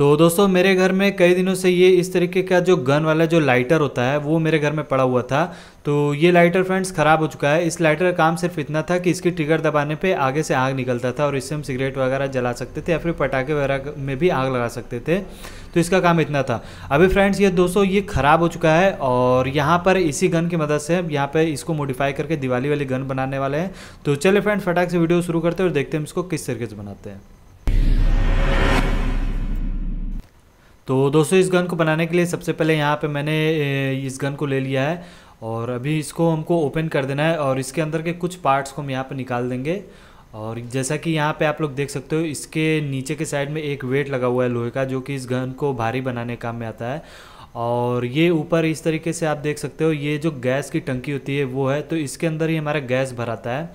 तो दोस्तों मेरे घर में कई दिनों से ये इस तरीके का जो गन वाला जो लाइटर होता है वो मेरे घर में पड़ा हुआ था तो ये लाइटर फ्रेंड्स ख़राब हो चुका है इस लाइटर का काम सिर्फ इतना था कि इसकी ट्रिगर दबाने पे आगे से आग निकलता था और इससे हम सिगरेट वगैरह जला सकते थे या फिर पटाखे वगैरह में भी आग लगा सकते थे तो इसका काम इतना था अभी फ्रेंड्स ये दोस्तों ये ख़राब हो चुका है और यहाँ पर इसी गन की मदद से यहाँ पर इसको मोडिफाई करके दिवाली वाली गन बनाने वाले हैं तो चले फ्रेंड्स फटाक से वीडियो शुरू करते हैं और देखते हैं इसको किस तरीके से बनाते हैं तो दोस्तों इस गन को बनाने के लिए सबसे पहले यहाँ पे मैंने इस गन को ले लिया है और अभी इसको हमको ओपन कर देना है और इसके अंदर के कुछ पार्ट्स को हम यहाँ पे निकाल देंगे और जैसा कि यहाँ पे आप लोग देख सकते हो इसके नीचे के साइड में एक वेट लगा हुआ है लोहे का जो कि इस गन को भारी बनाने काम में आता है और ये ऊपर इस तरीके से आप देख सकते हो ये जो गैस की टंकी होती है वो है तो इसके अंदर ही हमारा गैस भराता है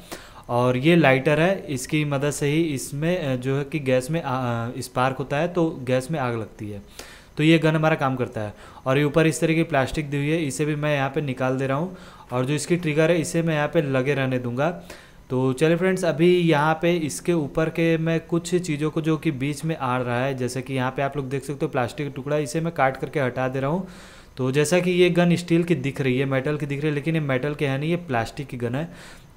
और ये लाइटर है इसकी मदद से ही इसमें जो है कि गैस में स्पार्क होता है तो गैस में आग लगती है तो ये गन हमारा काम करता है और ये ऊपर इस तरह की प्लास्टिक दी हुई है इसे भी मैं यहाँ पे निकाल दे रहा हूँ और जो इसकी ट्रिगर है इसे मैं यहाँ पे लगे रहने दूंगा तो चलिए फ्रेंड्स अभी यहाँ पे इसके ऊपर के मैं कुछ चीज़ों को जो कि बीच में आ रहा है जैसे कि यहाँ पे आप लोग देख सकते हो प्लास्टिक का टुकड़ा इसे मैं काट करके हटा दे रहा हूँ तो जैसा कि ये गन स्टील की दिख रही है मेटल की दिख रही है लेकिन ये मेटल के है नहीं ये प्लास्टिक की गन है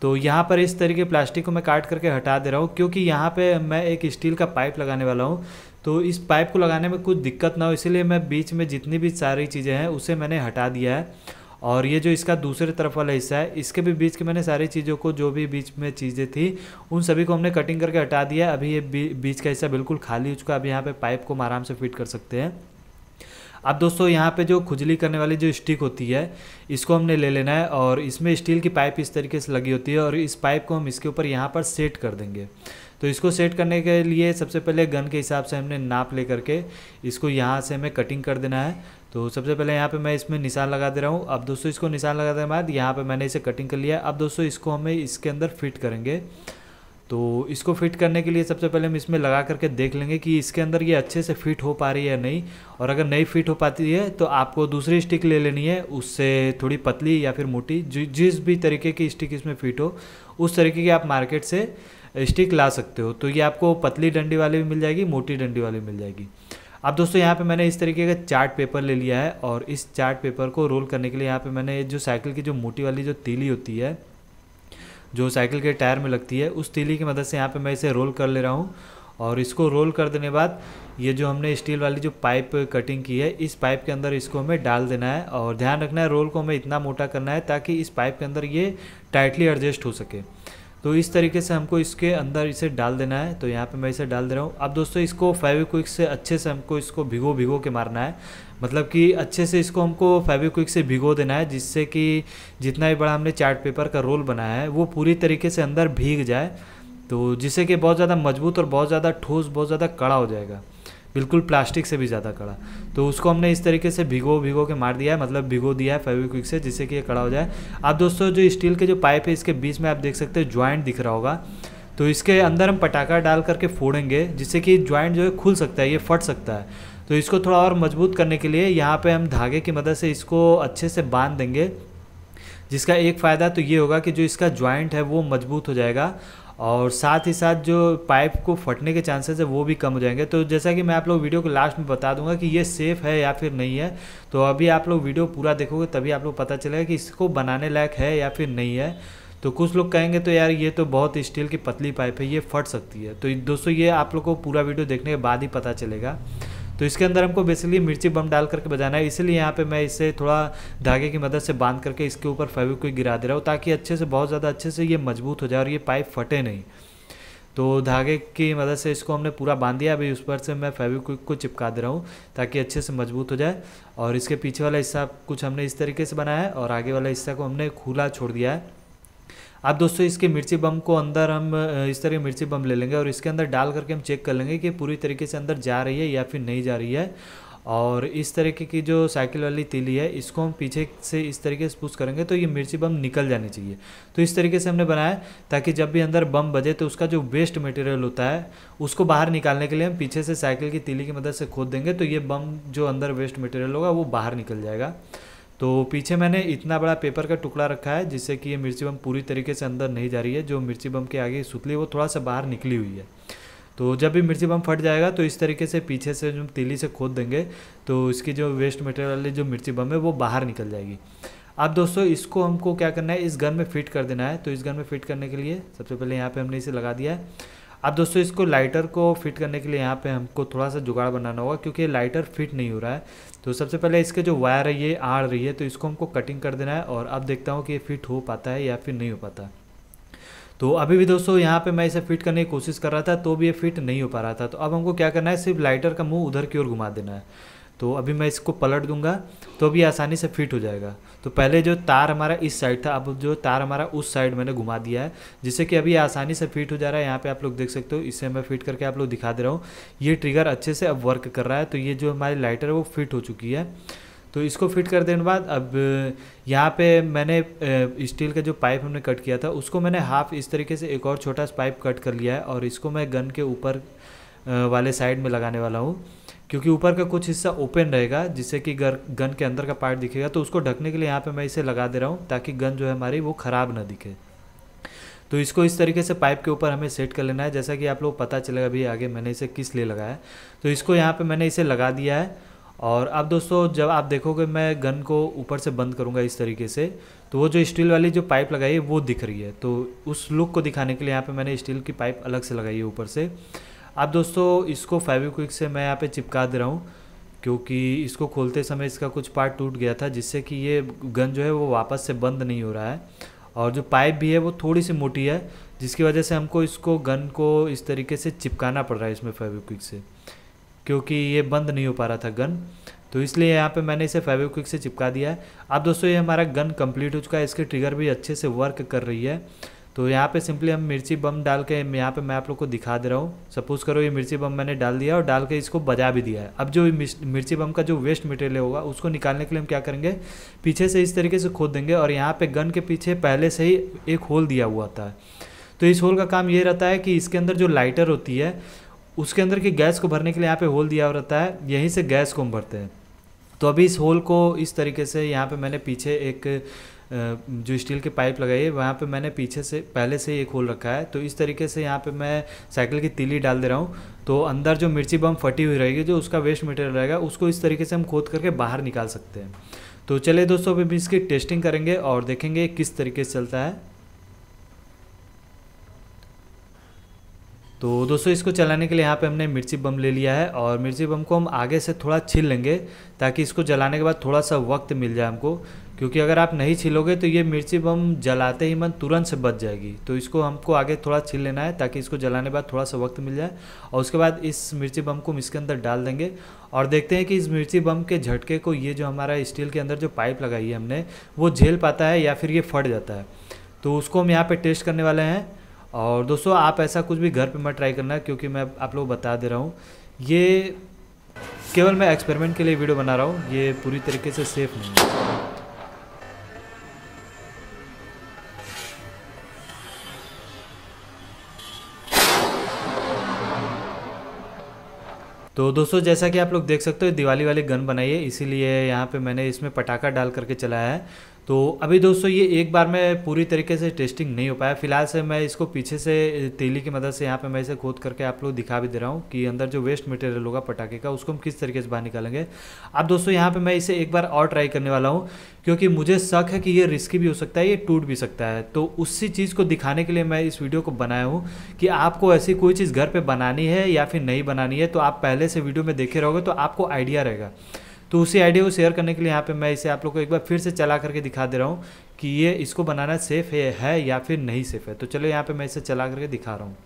तो यहाँ पर इस तरीके प्लास्टिक को मैं काट करके हटा दे रहा हूँ क्योंकि यहाँ पे मैं एक स्टील का पाइप लगाने वाला हूँ तो इस पाइप को लगाने में कुछ दिक्कत ना हो इसीलिए मैं बीच में जितनी भी सारी चीज़ें हैं उसे मैंने हटा दिया है और ये जो इसका दूसरे तरफ वाला हिस्सा है इसके भी बीच के मैंने सारी चीज़ों को जो भी बीच में चीज़ें थी उन सभी को हमने कटिंग करके हटा दिया अभी ये बीच का हिस्सा बिल्कुल खाली हो चुका है यहाँ पे पाइप को हम आराम से फिट कर सकते हैं अब दोस्तों यहाँ पे जो खुजली करने वाली जो स्टिक होती है इसको हमने ले लेना है और इसमें स्टील की पाइप इस तरीके से लगी होती है और इस पाइप को हम इसके ऊपर यहाँ पर सेट कर देंगे तो इसको सेट करने के लिए सबसे पहले गन के हिसाब से हमने नाप ले करके इसको यहाँ से हमें कटिंग कर देना है तो सबसे पहले यहाँ पे मैं इसमें निशान लगा दे रहा हूँ अब दोस्तों इसको निशान लगा देने के बाद यहाँ पे मैंने इसे कटिंग कर लिया अब दोस्तों इसको हमें इसके अंदर फिट करेंगे तो इसको फिट करने के लिए सबसे पहले हम इसमें लगा करके देख लेंगे कि इसके अंदर ये अच्छे से फिट हो पा रही है या नहीं और अगर नहीं फिट हो पाती है तो आपको दूसरी स्टिक ले लेनी है उससे थोड़ी पतली या फिर मोटी जिस भी तरीके की स्टिक इसमें फिट हो उस तरीके की आप मार्केट से स्टिक ला सकते हो तो ये आपको पतली डंडी वाली भी मिल जाएगी मोटी डंडी वाली मिल जाएगी अब दोस्तों यहाँ पे मैंने इस तरीके का चार्ट पेपर ले लिया है और इस चार्ट पेपर को रोल करने के लिए यहाँ पे मैंने जो साइकिल की जो मोटी वाली जो तीली होती है जो साइकिल के टायर में लगती है उस तीली की मदद से यहाँ पे मैं इसे रोल कर ले रहा हूँ और इसको रोल कर देने बाद ये जो हमने स्टील वाली जो पाइप कटिंग की है इस पाइप के अंदर इसको हमें डाल देना है और ध्यान रखना है रोल को हमें इतना मोटा करना है ताकि इस पाइप के अंदर ये टाइटली एडजस्ट हो सके तो इस तरीके से हमको इसके अंदर इसे डाल देना है तो यहाँ पे मैं इसे डाल दे रहा हूँ अब दोस्तों इसको फेविक्विक से अच्छे से हमको इसको भिगो भिगो के मारना है मतलब कि अच्छे से इसको हमको फेविक्विक से भिगो देना है जिससे कि जितना भी बड़ा हमने चार्ट पेपर का रोल बनाया है वो पूरी तरीके से अंदर भीग जाए तो जिससे कि बहुत ज़्यादा मजबूत और बहुत ज़्यादा ठोस बहुत ज़्यादा कड़ा हो जाएगा बिल्कुल प्लास्टिक से भी ज़्यादा कड़ा तो उसको हमने इस तरीके से भिगो भिगो के मार दिया है मतलब भिगो दिया है फेविक्विक से जिससे कि ये कड़ा हो जाए आप दोस्तों जो स्टील के जो पाइप है इसके बीच में आप देख सकते हो ज्वाइंट दिख रहा होगा तो इसके अंदर हम पटाखा डाल करके फोड़ेंगे जिससे कि ज्वाइंट जो है खुल सकता है ये फट सकता है तो इसको थोड़ा और मजबूत करने के लिए यहाँ पे हम धागे की मदद से इसको अच्छे से बांध देंगे जिसका एक फ़ायदा तो ये होगा कि जो इसका ज्वाइंट है वो मजबूत हो जाएगा और साथ ही साथ जो पाइप को फटने के चांसेस है वो भी कम हो जाएंगे तो जैसा कि मैं आप लोग वीडियो को लास्ट में बता दूंगा कि ये सेफ़ है या फिर नहीं है तो अभी आप लोग वीडियो पूरा देखोगे तभी आप लोग पता चलेगा कि इसको बनाने लायक है या फिर नहीं है तो कुछ लोग कहेंगे तो यार ये तो बहुत स्टील की पतली पाइप है ये फट सकती है तो दोस्तों ये आप लोग को पूरा वीडियो देखने के बाद ही पता चलेगा तो इसके अंदर हमको बेसिकली मिर्ची बम डाल करके बजाना है इसीलिए यहाँ पे मैं इसे थोड़ा धागे की मदद से बांध करके इसके ऊपर फेविक गिरा दे रहा हूँ ताकि अच्छे से बहुत ज़्यादा अच्छे से ये मजबूत हो जाए और ये पाइप फटे नहीं तो धागे की मदद से इसको हमने पूरा बांध दिया अभी उस पर से मैं फेविक्विक को चिपका दे रहा हूँ ताकि अच्छे से मजबूत हो जाए और इसके पीछे वाला हिस्सा कुछ हमने इस तरीके से बनाया है और आगे वाला हिस्सा को हमने खुला छोड़ दिया है अब दोस्तों इसके मिर्ची बम को अंदर हम इस तरह मिर्ची बम ले लेंगे और इसके अंदर डाल करके हम चेक कर लेंगे कि पूरी तरीके से अंदर जा रही है या फिर नहीं जा रही है और इस तरीके की जो साइकिल वाली तीली है इसको हम पीछे से इस तरीके से पुश करेंगे तो ये मिर्ची बम निकल जानी चाहिए तो इस तरीके से हमने बनाया ताकि जब भी अंदर बम बजे तो उसका जो वेस्ट मटेरियल होता है उसको बाहर निकालने के लिए हम पीछे से साइकिल की तीली की मदद से खोद देंगे तो ये बम जो अंदर वेस्ट मटेरियल होगा वो बाहर निकल जाएगा तो पीछे मैंने इतना बड़ा पेपर का टुकड़ा रखा है जिससे कि ये मिर्ची बम पूरी तरीके से अंदर नहीं जा रही है जो मिर्ची बम के आगे सुतली वो थोड़ा सा बाहर निकली हुई है तो जब भी मिर्ची बम फट जाएगा तो इस तरीके से पीछे से जो तीली से खोद देंगे तो इसकी जो वेस्ट मटेरियल वाली जो मिर्ची बम है वो बाहर निकल जाएगी अब दोस्तों इसको हमको क्या करना है इस गन में फिट कर देना है तो इस गन में फिट करने के लिए सबसे पहले यहाँ पे हमने इसे लगा दिया है अब दोस्तों इसको लाइटर को फिट करने के लिए यहाँ पे हमको थोड़ा सा जुगाड़ बनाना होगा क्योंकि लाइटर फिट नहीं हो रहा है तो सबसे पहले इसके जो वायर है ये आड़ रही है तो इसको हमको कटिंग कर देना है और अब देखता हूँ कि ये फिट हो पाता है या फिर नहीं हो पाता है तो अभी भी दोस्तों यहाँ पे मैं इसे फिट करने की कोशिश कर रहा था तो भी ये फिट नहीं हो पा रहा था तो अब हमको क्या करना है सिर्फ लाइटर का मुँह उधर की ओर घुमा देना है तो अभी मैं इसको पलट दूंगा तो अभी आसानी से फिट हो जाएगा तो पहले जो तार हमारा इस साइड था अब जो तार हमारा उस साइड मैंने घुमा दिया है जिससे कि अभी आसानी से फिट हो जा रहा है यहाँ पे आप लोग देख सकते हो इससे मैं फिट करके आप लोग दिखा दे रहा हूँ ये ट्रिगर अच्छे से अब वर्क कर रहा है तो ये जो हमारी लाइटर है वो फिट हो चुकी है तो इसको फिट कर देने बाद अब यहाँ पे मैंने स्टील का जो पाइप हमने कट किया था उसको मैंने हाफ इस तरीके से एक और छोटा सा पाइप कट कर लिया है और इसको मैं गन के ऊपर वाले साइड में लगाने वाला हूँ क्योंकि ऊपर का कुछ हिस्सा ओपन रहेगा जिससे कि गन के अंदर का पार्ट दिखेगा तो उसको ढकने के लिए यहाँ पे मैं इसे लगा दे रहा हूँ ताकि गन जो है हमारी वो ख़राब ना दिखे तो इसको इस तरीके से पाइप के ऊपर हमें सेट कर लेना है जैसा कि आप लोग पता चलेगा अभी आगे मैंने इसे किस लिए लगाया तो इसको यहाँ पर मैंने इसे लगा दिया है और अब दोस्तों जब आप देखोगे मैं गन को ऊपर से बंद करूँगा इस तरीके से तो वो जो स्टील वाली जो पाइप लगाई है वो दिख रही है तो उस लुक को दिखाने के लिए यहाँ पर मैंने स्टील की पाइप अलग से लगाई है ऊपर से आप दोस्तों इसको फेविक्विक से मैं यहाँ पे चिपका दे रहा हूँ क्योंकि इसको खोलते समय इसका कुछ पार्ट टूट गया था जिससे कि ये गन जो है वो वापस से बंद नहीं हो रहा है और जो पाइप भी है वो थोड़ी सी मोटी है जिसकी वजह से हमको इसको गन को इस तरीके से चिपकाना पड़ रहा है इसमें फेविक्विक से क्योंकि ये बंद नहीं हो पा रहा था गन तो इसलिए यहाँ पे मैंने इसे फेविक्विक से चिपका दिया है अब दोस्तों ये हमारा गन कंप्लीट हो चुका है इसके ट्रिगर भी अच्छे से वर्क कर रही है तो यहाँ पे सिंपली हम मिर्ची बम डाल के यहाँ पे मैं आप लोग को दिखा दे रहा हूँ सपोज़ करो ये मिर्ची बम मैंने डाल दिया और डाल के इसको बजा भी दिया है अब जो मिर्ची बम का जो वेस्ट मटेरियल होगा उसको निकालने के लिए हम क्या करेंगे पीछे से इस तरीके से खोद देंगे और यहाँ पे गन के पीछे पहले से ही एक होल दिया हुआ था तो इस होल का काम ये रहता है कि इसके अंदर जो लाइटर होती है उसके अंदर की गैस को भरने के लिए यहाँ पे होल दिया हुआ रहता है यहीं से गैस को हम भरते हैं तो अभी इस होल को इस तरीके से यहाँ पे मैंने पीछे एक जो स्टील के पाइप लगाई है वहाँ पे मैंने पीछे से पहले से ये खोल रखा है तो इस तरीके से यहाँ पे मैं साइकिल की तीली डाल दे रहा हूँ तो अंदर जो मिर्ची बम फटी हुई रहेगी जो उसका वेस्ट मटेरियल रहेगा उसको इस तरीके से हम खोद करके बाहर निकाल सकते हैं तो चलिए दोस्तों अभी इसकी टेस्टिंग करेंगे और देखेंगे किस तरीके से चलता है तो दोस्तों इसको चलाने के लिए यहाँ पे हमने मिर्ची बम ले लिया है और मिर्ची बम को हम आगे से थोड़ा छील लेंगे ताकि इसको जलाने के बाद थोड़ा सा वक्त मिल जाए हमको क्योंकि अगर आप नहीं छिलोगे तो ये मिर्ची बम जलाते ही मन तुरंत से बच जाएगी तो इसको हमको आगे थोड़ा छील लेना है ताकि इसको जलाने बाद थोड़ा सा वक्त मिल जाए और उसके बाद इस मिर्ची बम को हम इसके अंदर डाल देंगे और देखते हैं कि इस मिर्ची बम के झटके को ये जो हमारा स्टील के अंदर जो पाइप लगाई है हमने वो झेल पाता है या फिर ये फट जाता है तो उसको हम यहाँ पर टेस्ट करने वाले हैं और दोस्तों आप ऐसा कुछ भी घर पर मैं ट्राई करना क्योंकि मैं आप लोग बता दे रहा हूँ ये केवल मैं एक्सपेरिमेंट के लिए वीडियो बना रहा हूँ ये पूरी तरीके से सेफ नहीं है तो दोस्तों जैसा कि आप लोग देख सकते हो दिवाली वाली गन बनाई है इसीलिए यहाँ पे मैंने इसमें पटाखा डाल करके चलाया है तो अभी दोस्तों ये एक बार में पूरी तरीके से टेस्टिंग नहीं हो पाया फिलहाल से मैं इसको पीछे से तेली की मदद से यहाँ पे मैं इसे खोद करके आप लोग दिखा भी दे रहा हूँ कि अंदर जो वेस्ट मटेरियल होगा पटाखे का उसको हम किस तरीके से बाहर निकालेंगे अब दोस्तों यहाँ पे मैं इसे एक बार और ट्राई करने वाला हूँ क्योंकि मुझे शक है कि ये रिस्की भी हो सकता है ये टूट भी सकता है तो उसी चीज़ को दिखाने के लिए मैं इस वीडियो को बनाया हूँ कि आपको ऐसी कोई चीज़ घर पर बनानी है या फिर नहीं बनानी है तो आप पहले से वीडियो में देखे रहोगे तो आपको आइडिया रहेगा तो उसी आइडिया को शेयर करने के लिए यहाँ पे मैं इसे आप लोग को एक बार फिर से चला करके दिखा दे रहा हूँ कि ये इसको बनाना सेफ़ है, है या फिर नहीं सेफ़ है तो चलो यहाँ पर मैं इसे चला करके दिखा रहा हूँ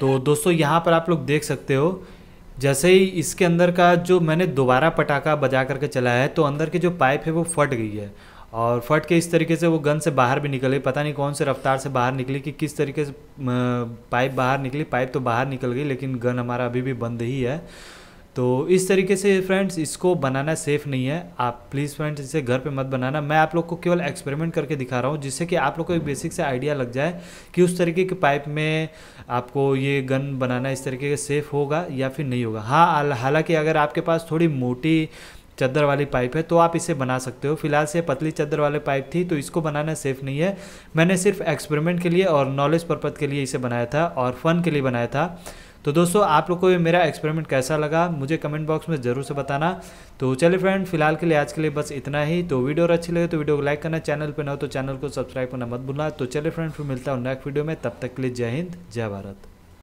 तो दोस्तों यहाँ पर आप लोग देख सकते हो जैसे ही इसके अंदर का जो मैंने दोबारा पटाखा बजा करके चलाया है तो अंदर की जो पाइप है वो फट गई है और फट के इस तरीके से वो गन से बाहर भी निकले पता नहीं कौन से रफ्तार से बाहर निकली कि किस तरीके से पाइप बाहर निकली पाइप तो बाहर निकल गई लेकिन गन हमारा अभी भी बंद ही है तो इस तरीके से फ्रेंड्स इसको बनाना सेफ़ नहीं है आप प्लीज़ फ्रेंड्स इसे घर पे मत बनाना मैं आप लोग को केवल एक्सपेरिमेंट करके दिखा रहा हूँ जिससे कि आप लोग को एक बेसिक से आइडिया लग जाए कि उस तरीके के पाइप में आपको ये गन बनाना इस तरीके का सेफ़ होगा या फिर नहीं होगा हाँ हालाँकि अगर आपके पास थोड़ी मोटी चद्दर वाली पाइप है तो आप इसे बना सकते हो फिलहाल से पतली चद्दर वाली पाइप थी तो इसको बनाना सेफ नहीं है मैंने सिर्फ एक्सपेरिमेंट के लिए और नॉलेज पर्पज़ के लिए इसे बनाया था और फन के लिए बनाया था तो दोस्तों आप लोग को ये मेरा एक्सपेरिमेंट कैसा लगा मुझे कमेंट बॉक्स में ज़रूर से बताना तो चलिए फ्रेंड फिलहाल के लिए आज के लिए बस इतना ही तो वीडियो और अच्छी लगे तो वीडियो को लाइक करना चैनल पर ना हो तो चैनल को सब्सक्राइब करना मत भूलना तो चलिए फ्रेंड फिर मिलता हूँ नेक्स्ट वीडियो में तब तक के लिए जय हिंद जय भारत